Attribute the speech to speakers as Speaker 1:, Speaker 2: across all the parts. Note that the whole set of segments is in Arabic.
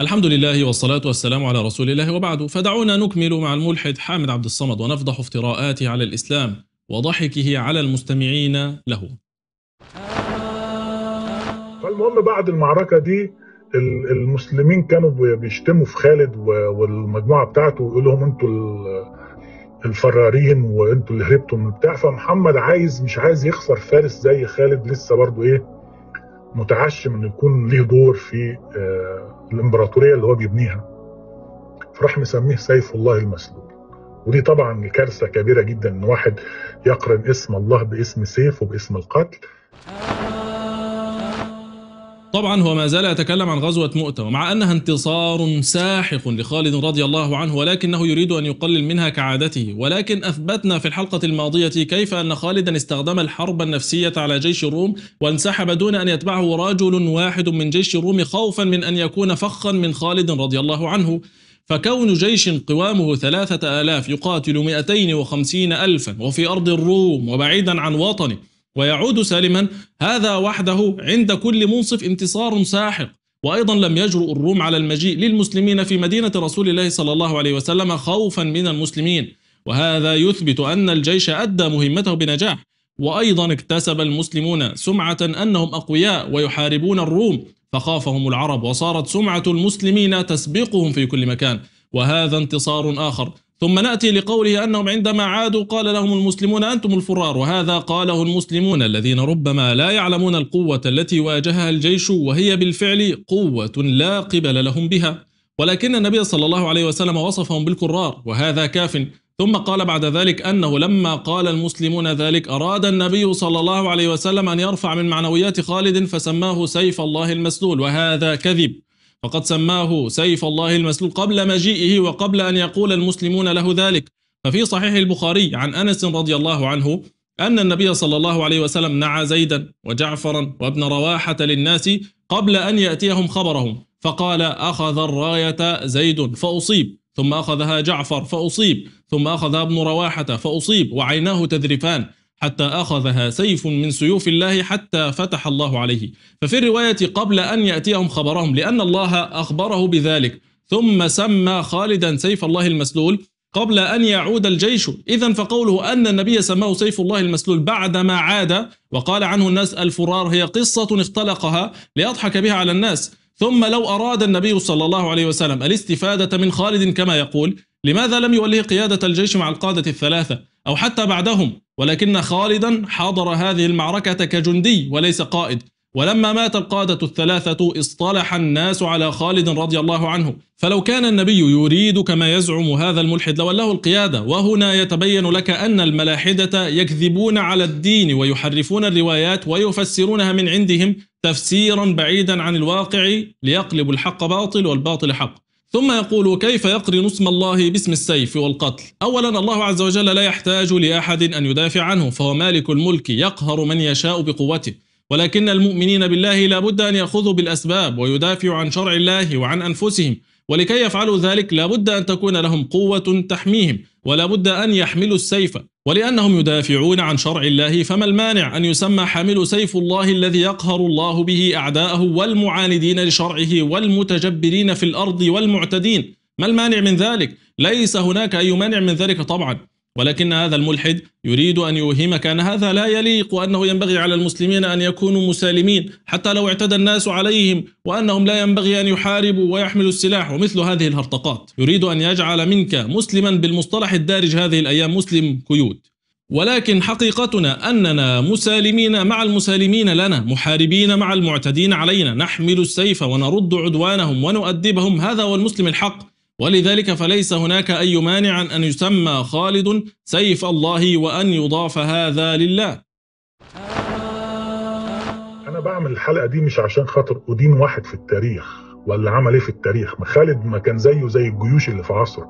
Speaker 1: الحمد لله والصلاة والسلام على رسول الله وبعد فدعونا نكمل مع الملحد حامد عبد الصمد ونفضح افتراءاته على الإسلام وضحكه على المستمعين له
Speaker 2: فالمهم بعد المعركة دي المسلمين كانوا بيشتموا في خالد والمجموعة بتاعته ويقولوا لهم انتوا الفرارين وانتوا اللي هربتوا من بتاع فمحمد عايز مش عايز يخسر فارس زي خالد لسه برضه ايه متعشم انه يكون له دور في آه، الامبراطوريه اللي هو بيبنيها فراح مسميه سيف الله المسلول ودي طبعا كارثه كبيره جدا ان واحد يقرن اسم الله باسم سيف وباسم القتل
Speaker 1: طبعا هو ما زال يتكلم عن غزوة مؤتة ومع أنها انتصار ساحق لخالد رضي الله عنه ولكنه يريد أن يقلل منها كعادته ولكن أثبتنا في الحلقة الماضية كيف أن خالدا استخدم الحرب النفسية على جيش الروم وانسحب دون أن يتبعه رجل واحد من جيش الروم خوفا من أن يكون فخا من خالد رضي الله عنه فكون جيش قوامه ثلاثة آلاف يقاتل وخمسين ألفا وفي أرض الروم وبعيدا عن وطنه ويعود سالما هذا وحده عند كل منصف انتصار ساحق وأيضا لم يجرؤ الروم على المجيء للمسلمين في مدينة رسول الله صلى الله عليه وسلم خوفا من المسلمين وهذا يثبت أن الجيش أدى مهمته بنجاح وأيضا اكتسب المسلمون سمعة أنهم أقوياء ويحاربون الروم فخافهم العرب وصارت سمعة المسلمين تسبقهم في كل مكان وهذا انتصار آخر ثم نأتي لقوله أنهم عندما عادوا قال لهم المسلمون أنتم الفرار وهذا قاله المسلمون الذين ربما لا يعلمون القوة التي واجهها الجيش وهي بالفعل قوة لا قبل لهم بها ولكن النبي صلى الله عليه وسلم وصفهم بالكرار وهذا كاف ثم قال بعد ذلك أنه لما قال المسلمون ذلك أراد النبي صلى الله عليه وسلم أن يرفع من معنويات خالد فسماه سيف الله المسلول وهذا كذب فقد سماه سيف الله المسلول قبل مجيئه وقبل أن يقول المسلمون له ذلك ففي صحيح البخاري عن أنس رضي الله عنه أن النبي صلى الله عليه وسلم نعى زيدا وجعفرا وابن رواحة للناس قبل أن يأتيهم خبرهم فقال أخذ الراية زيد فأصيب ثم أخذها جعفر فأصيب ثم أخذها ابن رواحة فأصيب وعيناه تذرفان حتى أخذها سيف من سيوف الله حتى فتح الله عليه ففي الرواية قبل أن يأتيهم خبرهم لأن الله أخبره بذلك ثم سمى خالدا سيف الله المسلول قبل أن يعود الجيش إذا فقوله أن النبي سماه سيف الله المسلول بعدما عاد وقال عنه الناس الفرار هي قصة اختلقها ليضحك بها على الناس ثم لو أراد النبي صلى الله عليه وسلم الاستفادة من خالد كما يقول لماذا لم يوليه قيادة الجيش مع القادة الثلاثة أو حتى بعدهم ولكن خالدا حضر هذه المعركة كجندي وليس قائد ولما مات القادة الثلاثة اصطلح الناس على خالد رضي الله عنه فلو كان النبي يريد كما يزعم هذا الملحد لولاه القيادة وهنا يتبين لك أن الملاحدة يكذبون على الدين ويحرفون الروايات ويفسرونها من عندهم تفسيرا بعيدا عن الواقع ليقلبوا الحق باطل والباطل حق ثم يقول كيف يقرن اسم الله باسم السيف والقتل أولا الله عز وجل لا يحتاج لأحد أن يدافع عنه فهو مالك الملك يقهر من يشاء بقوته ولكن المؤمنين بالله لابد أن يأخذوا بالأسباب ويدافعوا عن شرع الله وعن أنفسهم ولكي يفعلوا ذلك لابد أن تكون لهم قوة تحميهم ولابد أن يحملوا السيف ولأنهم يدافعون عن شرع الله فما المانع أن يسمى حامل سيف الله الذي يقهر الله به أعداءه والمعاندين لشرعه والمتجبرين في الأرض والمعتدين ما المانع من ذلك؟ ليس هناك أي مانع من ذلك طبعا ولكن هذا الملحد يريد أن يوهمك أن هذا لا يليق وأنه ينبغي على المسلمين أن يكونوا مسالمين حتى لو اعتدى الناس عليهم وأنهم لا ينبغي أن يحاربوا ويحملوا السلاح ومثل هذه الهرطقات يريد أن يجعل منك مسلما بالمصطلح الدارج هذه الأيام مسلم قيود ولكن حقيقتنا أننا مسالمين مع المسالمين لنا محاربين مع المعتدين علينا نحمل السيف ونرد عدوانهم ونؤدبهم هذا هو المسلم الحق ولذلك فليس هناك أي مانع أن يسمى خالد سيف الله وأن يضاف هذا لله
Speaker 2: أنا بعمل الحلقة دي مش عشان خاطر أدين واحد في التاريخ ولا عمل إيه في التاريخ ما خالد ما كان زيه زي الجيوش اللي في عصره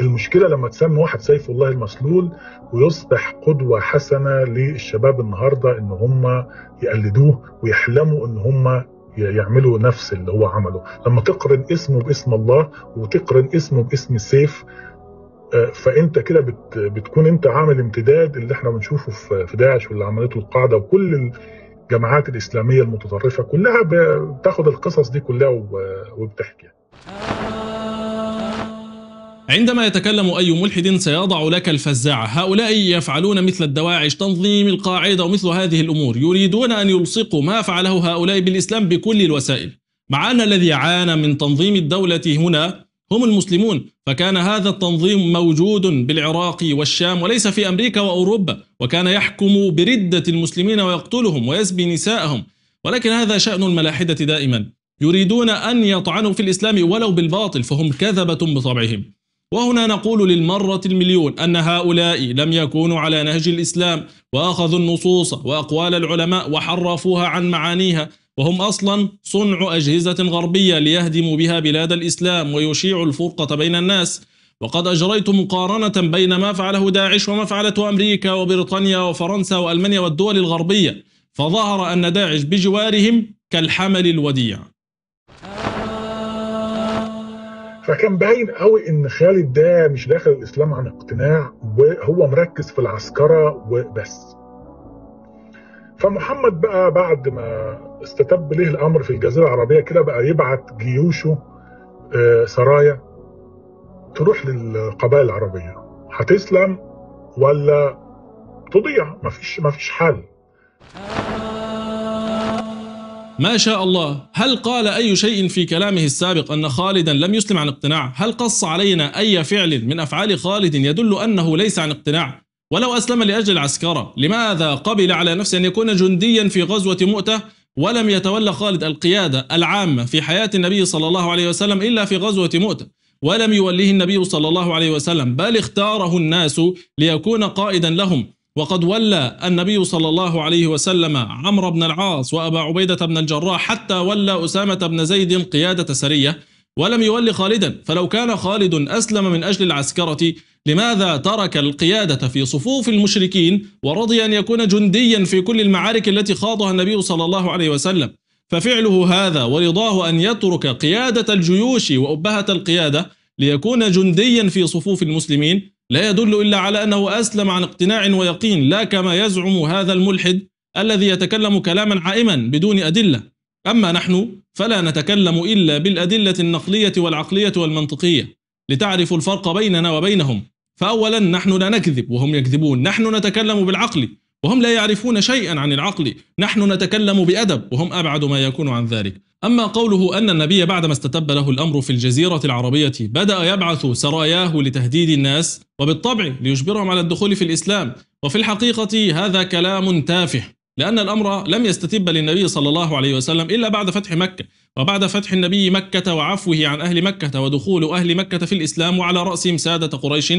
Speaker 2: المشكله لما تسمي واحد سيف الله المسلول ويصبح قدوه حسنه للشباب النهارده ان هم يقلدوه ويحلموا ان هم يعملوا نفس اللي هو عمله لما تقرن اسمه باسم الله وتقرن اسمه باسم سيف آه، فانت كده بت بتكون انت عامل امتداد اللي احنا بنشوفه في داعش واللي عملته القاعده وكل الجماعات الاسلاميه المتطرفه كلها بتاخد القصص دي كلها وبتحكي
Speaker 1: عندما يتكلم أي ملحد سيضع لك الفزاعة هؤلاء يفعلون مثل الدواعش تنظيم القاعدة ومثل هذه الأمور يريدون أن يلصقوا ما فعله هؤلاء بالإسلام بكل الوسائل مع أن الذي عانى من تنظيم الدولة هنا هم المسلمون فكان هذا التنظيم موجود بالعراق والشام وليس في أمريكا وأوروبا وكان يحكم بردة المسلمين ويقتلهم ويسبي نساءهم ولكن هذا شأن الملاحدة دائما يريدون أن يطعنوا في الإسلام ولو بالباطل فهم كذبة بطبعهم وهنا نقول للمرة المليون أن هؤلاء لم يكونوا على نهج الإسلام وأخذوا النصوص وأقوال العلماء وحرفوها عن معانيها وهم أصلا صنع أجهزة غربية ليهدموا بها بلاد الإسلام ويشيعوا الفرقة بين الناس وقد أجريت مقارنة بين ما فعله داعش وما فعلته أمريكا وبريطانيا وفرنسا وألمانيا والدول الغربية فظهر أن داعش بجوارهم كالحمل الوديع
Speaker 2: فكان باين قوي ان خالد ده مش داخل الاسلام عن اقتناع وهو مركز في العسكره وبس فمحمد بقى بعد ما استتب ليه الامر في الجزيره العربيه كده بقى يبعت جيوشه آه، سرايا تروح للقبائل العربيه هتسلم ولا تضيع مفيش مفيش حل
Speaker 1: ما شاء الله هل قال أي شيء في كلامه السابق أن خالدا لم يسلم عن اقتناع هل قص علينا أي فعل من أفعال خالد يدل أنه ليس عن اقتناع ولو أسلم لأجل العسكرة لماذا قبل على نفسه أن يكون جنديا في غزوة مؤتة ولم يتولى خالد القيادة العامة في حياة النبي صلى الله عليه وسلم إلا في غزوة مؤتة ولم يوليه النبي صلى الله عليه وسلم بل اختاره الناس ليكون قائدا لهم وقد ولى النبي صلى الله عليه وسلم عمرو بن العاص وأبا عبيدة بن الجراح حتى ولى أسامة بن زيد قيادة سرية ولم يول خالدا فلو كان خالد أسلم من أجل العسكرة لماذا ترك القيادة في صفوف المشركين ورضي أن يكون جنديا في كل المعارك التي خاضها النبي صلى الله عليه وسلم ففعله هذا ورضاه أن يترك قيادة الجيوش وأبهة القيادة ليكون جنديا في صفوف المسلمين لا يدل إلا على أنه أسلم عن اقتناع ويقين لا كما يزعم هذا الملحد الذي يتكلم كلاما عائما بدون أدلة أما نحن فلا نتكلم إلا بالأدلة النقلية والعقلية والمنطقية لتعرفوا الفرق بيننا وبينهم فأولا نحن لا نكذب وهم يكذبون نحن نتكلم بالعقل وهم لا يعرفون شيئا عن العقل نحن نتكلم بأدب وهم أبعد ما يكون عن ذلك أما قوله أن النبي بعدما استتب له الأمر في الجزيرة العربية بدأ يبعث سراياه لتهديد الناس وبالطبع ليجبرهم على الدخول في الإسلام وفي الحقيقة هذا كلام تافه لأن الأمر لم يستتب للنبي صلى الله عليه وسلم إلا بعد فتح مكة وبعد فتح النبي مكة وعفوه عن أهل مكة ودخول أهل مكة في الإسلام وعلى رأسهم سادة قريش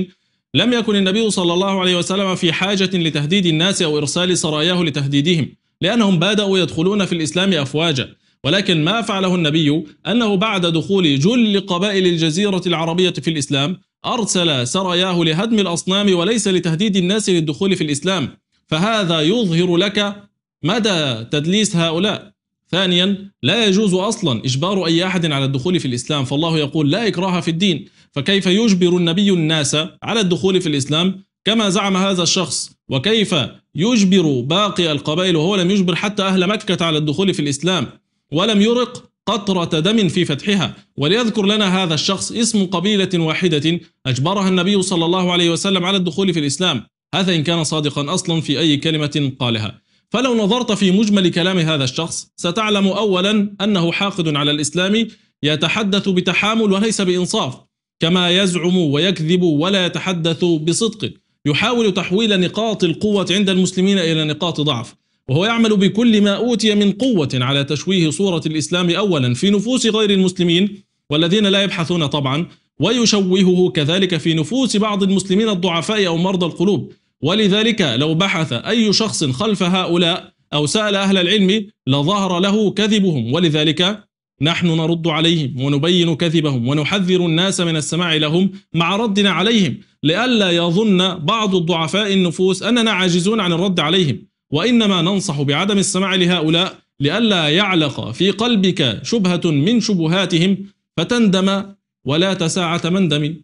Speaker 1: لم يكن النبي صلى الله عليه وسلم في حاجة لتهديد الناس أو إرسال سراياه لتهديدهم لأنهم بدأوا يدخلون في الإسلام أفواجا ولكن ما فعله النبي أنه بعد دخول جل قبائل الجزيرة العربية في الإسلام أرسل سراياه لهدم الأصنام وليس لتهديد الناس للدخول في الإسلام فهذا يظهر لك مدى تدليس هؤلاء ثانيا لا يجوز أصلا إجبار أي أحد على الدخول في الإسلام فالله يقول لا إكراه في الدين فكيف يجبر النبي الناس على الدخول في الإسلام كما زعم هذا الشخص وكيف يجبر باقي القبائل وهو لم يجبر حتى أهل مكة على الدخول في الإسلام ولم يرق قطرة دم في فتحها وليذكر لنا هذا الشخص اسم قبيلة واحدة أجبرها النبي صلى الله عليه وسلم على الدخول في الإسلام هذا إن كان صادقا أصلا في أي كلمة قالها فلو نظرت في مجمل كلام هذا الشخص ستعلم أولا أنه حاقد على الإسلام يتحدث بتحامل وليس بإنصاف كما يزعم ويكذب ولا يتحدث بصدق يحاول تحويل نقاط القوة عند المسلمين إلى نقاط ضعف وهو يعمل بكل ما أوتي من قوة على تشويه صورة الإسلام أولا في نفوس غير المسلمين والذين لا يبحثون طبعا ويشوهه كذلك في نفوس بعض المسلمين الضعفاء أو مرضى القلوب ولذلك لو بحث أي شخص خلف هؤلاء أو سأل أهل العلم لظهر له كذبهم ولذلك نحن نرد عليهم ونبين كذبهم ونحذر الناس من السماع لهم مع ردنا عليهم لئلا يظن بعض الضعفاء النفوس أننا عاجزون عن الرد عليهم وإنما ننصح بعدم السماع لهؤلاء لئلا يعلق في قلبك شبهة من شبهاتهم فتندم ولا تساعة مندم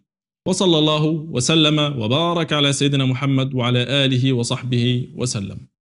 Speaker 1: وصلى الله وسلم وبارك على سيدنا محمد وعلى آله وصحبه وسلم